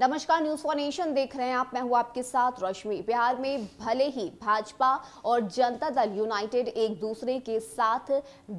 नमस्कार news for nation देख रहे हैं आप मैं हूं आपके साथ रश्मि बिहार में भले ही भाजपा और जनता दल यूनाइटेड एक दूसरे के साथ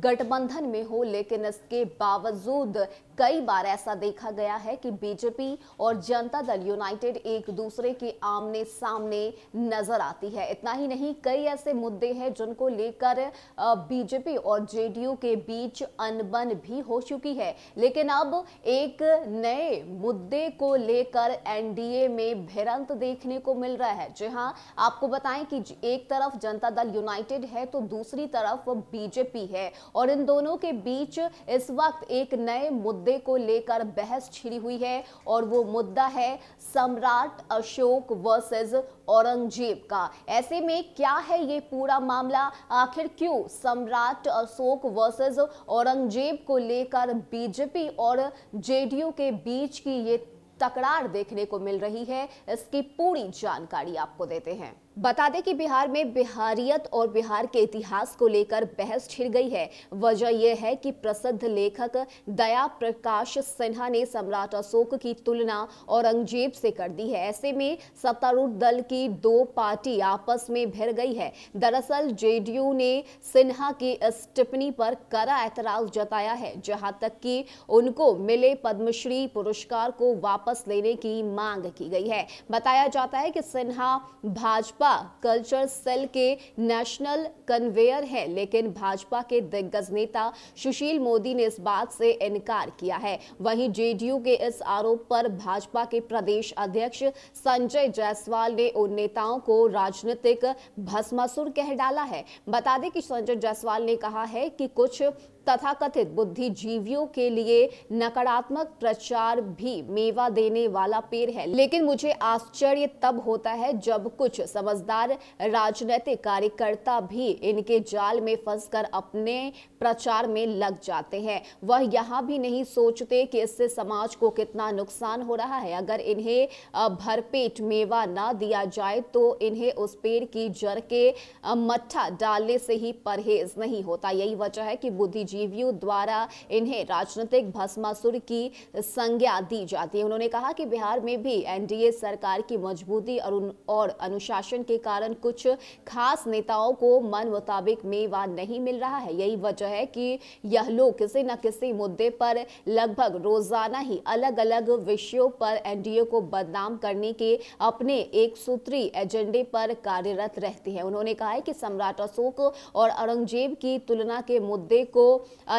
गठबंधन में हो लेकिन इसके बावजूद कई बार ऐसा देखा गया है कि बीजेपी और जनता दल यूनाइटेड एक दूसरे के आमने सामने नजर आती है इतना ही नहीं कई ऐसे मुद्दे हैं जिनको लेकर बीजेपी और जेडीयू के बीच अनबन भी हो चुकी है लेकिन अब एक नए मुद्दे को लेकर पर एनडीए में भिरंत देखने को मिल रहा है जी हाँ आपको बताएं कि एक तरफ जनता दल यूनाइटेड है तो दूसरी तरफ बीजेपी है और इन दोनों के बीच इस वक्त एक नए मुद्दे को लेकर बहस छिड़ी हुई है और वो मुद्दा है सम्राट अशोक वर्सेस औरंगजेब का ऐसे में क्या है ये पूरा मामला आखिर क्यों सम्राट अशोक वर्सेस औरंगजेब को लेकर बीजेपी और जेडीयू के बीच की ये तकरार देखने को मिल रही है इसकी पूरी जानकारी आपको देते हैं बता दें कि बिहार में बिहारियत और बिहार के इतिहास को लेकर बहस छिड़ गई है वजह यह है कि प्रसिद्ध लेखक दया प्रकाश सिन्हा ने सम्राट अशोक की तुलना औरंगजेब से कर दी है ऐसे में सत्तारूढ़ दल की दो पार्टी आपस में भिड़ गई है दरअसल जेडीयू ने सिन्हा की इस टिप्पणी पर कड़ा एतराज जताया है जहां तक कि उनको मिले पद्मश्री पुरस्कार को वापस लेने की मांग की गई है बताया जाता है कि सिन्हा भाजपा भाजपा कल्चर सेल के नेशनल कन्वेयर हैं लेकिन भाजपा के दिग्गज नेता सुशील मोदी ने इस बात से इनकार किया है वहीं जेडीयू के इस आरोप पर भाजपा के प्रदेश अध्यक्ष संजय जायसवाल ने उन नेताओं को राजनीतिक भस्मासुर कह डाला है बता दें कि संजय जायसवाल ने कहा है कि कुछ तथा कथित बुद्धिजीवियों के लिए नकारात्मक प्रचार भी मेवा देने वाला पेड़ है लेकिन मुझे आश्चर्य तब होता है जब कुछ समझदार राजनीतिक कार्यकर्ता भी इनके जाल में फंसकर अपने प्रचार में लग जाते हैं वह यहाँ भी नहीं सोचते कि इससे समाज को कितना नुकसान हो रहा है अगर इन्हें भरपेट मेवा ना दिया जाए तो इन्हें उस पेड़ की जड़ के मट्ठा डालने से ही परहेज नहीं होता यही वजह है कि बुद्धिजीवी जीवीयू द्वारा इन्हें राजनीतिक भस्मासुर की संज्ञा दी जाती है उन्होंने कहा कि बिहार में भी एनडीए सरकार की मजबूती और, और अनुशासन के कारण कुछ खास नेताओं को मन मुताबिक मेवा नहीं मिल रहा है यही वजह है कि यह लोग किसी न किसी मुद्दे पर लगभग रोजाना ही अलग अलग विषयों पर एनडीए को बदनाम करने के अपने एक सूत्री एजेंडे पर कार्यरत रहते हैं उन्होंने कहा है कि सम्राट अशोक और औरंगजेब की तुलना के मुद्दे को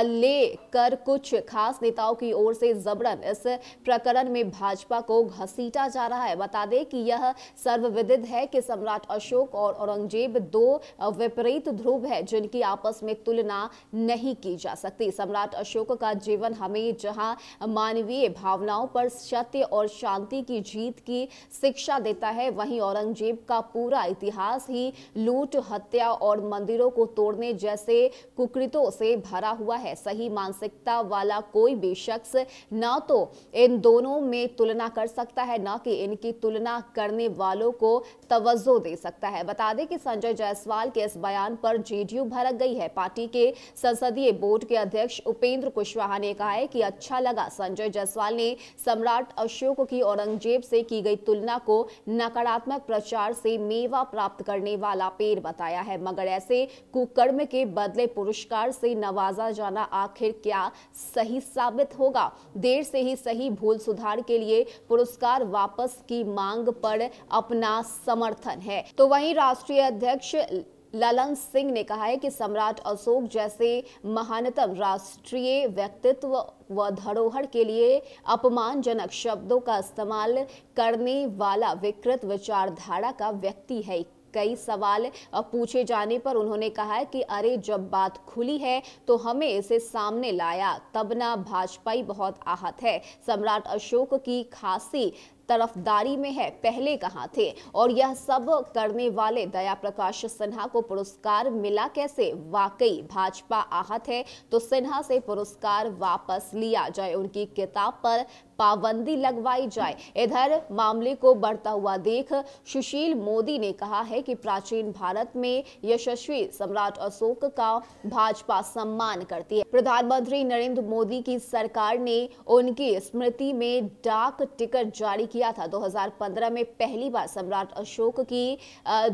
ले कर कुछ खास नेताओं की ओर से जबरन इस प्रकरण में भाजपा को घसीटा जा रहा है बता दें कि यह सर्वविदित है कि सम्राट अशोक और औरंगजेब दो विपरीत ध्रुव है जिनकी आपस में तुलना नहीं की जा सकती सम्राट अशोक का जीवन हमें जहां मानवीय भावनाओं पर सत्य और शांति की जीत की शिक्षा देता है वहीं औरंगजेब का पूरा इतिहास ही लूट हत्या और मंदिरों को तोड़ने जैसे कुकृतों से भरा भरा हुआ है सही मानसिकता वाला कोई भी शख्स ना तो इन दोनों में तुलना कर सकता है ना कि इनकी तुलना करने वालों को तवज्जो दे सकता है बता दें कि संजय जायसवाल के इस बयान पर जेडीयू भड़क गई है पार्टी के संसदीय बोर्ड के अध्यक्ष उपेंद्र कुशवाहा ने कहा है कि अच्छा लगा संजय जायसवाल ने सम्राट अशोक की औरंगजेब से की गई तुलना को नकारात्मक प्रचार से मेवा प्राप्त करने वाला पेड़ बताया है मगर ऐसे कुकर्म के बदले पुरस्कार से नवाजा आजा जाना आखिर क्या सही साबित होगा देर से ही सही भूल सुधार के लिए पुरस्कार वापस की मांग पर अपना समर्थन है तो वहीं राष्ट्रीय अध्यक्ष ललन सिंह ने कहा है कि सम्राट अशोक जैसे महानतम राष्ट्रीय व्यक्तित्व व धरोहर के लिए अपमानजनक शब्दों का इस्तेमाल करने वाला विकृत विचारधारा का व्यक्ति है कई सवाल पूछे जाने पर उन्होंने कहा है कि अरे जब बात खुली है तो हमें इसे सामने लाया तब ना भाजपाई बहुत आहत है सम्राट अशोक की खासी तरफदारी में है पहले कहाँ थे और यह सब करने वाले दया प्रकाश सिन्हा को पुरस्कार मिला कैसे वाकई भाजपा आहत है तो सिन्हा से पुरस्कार वापस लिया जाए उनकी किताब पर पाबंदी लगवाई जाए इधर मामले को बढ़ता हुआ देख सुशील मोदी ने कहा है कि प्राचीन भारत में यशस्वी सम्राट अशोक का भाजपा सम्मान करती है प्रधानमंत्री नरेंद्र मोदी की सरकार ने उनकी स्मृति में डाक टिकट जारी किया था 2015 में पहली बार सम्राट अशोक की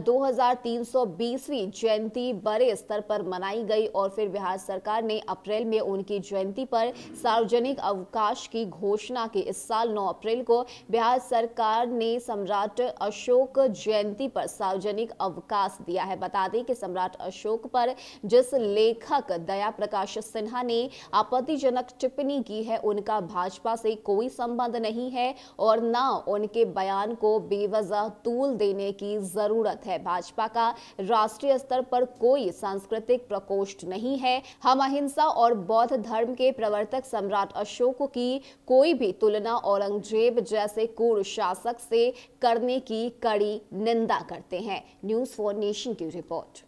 2320वीं जयंती बड़े स्तर पर मनाई गई और फिर बिहार सरकार ने अप्रैल में उनकी जयंती पर सार्वजनिक अवकाश की घोषणा कि इस साल 9 अप्रैल को बिहार सरकार ने सम्राट अशोक जयंती पर सार्वजनिक अवकाश दिया है बता दें कि सम्राट अशोक पर जिस लेखक दया प्रकाश सिन्हा ने आपत्तिजनक टिप्पणी की है उनका भाजपा से कोई संबंध नहीं है और न उनके बयान को बेवजह तूल देने की जरूरत है भाजपा का राष्ट्रीय स्तर पर कोई सांस्कृतिक प्रकोष्ठ नहीं है हम अहिंसा और बौद्ध धर्म के प्रवर्तक सम्राट अशोक की कोई भी तुलना औरंगजेब जैसे कूर शासक से करने की कड़ी निंदा करते हैं न्यूज फॉर नेशन की रिपोर्ट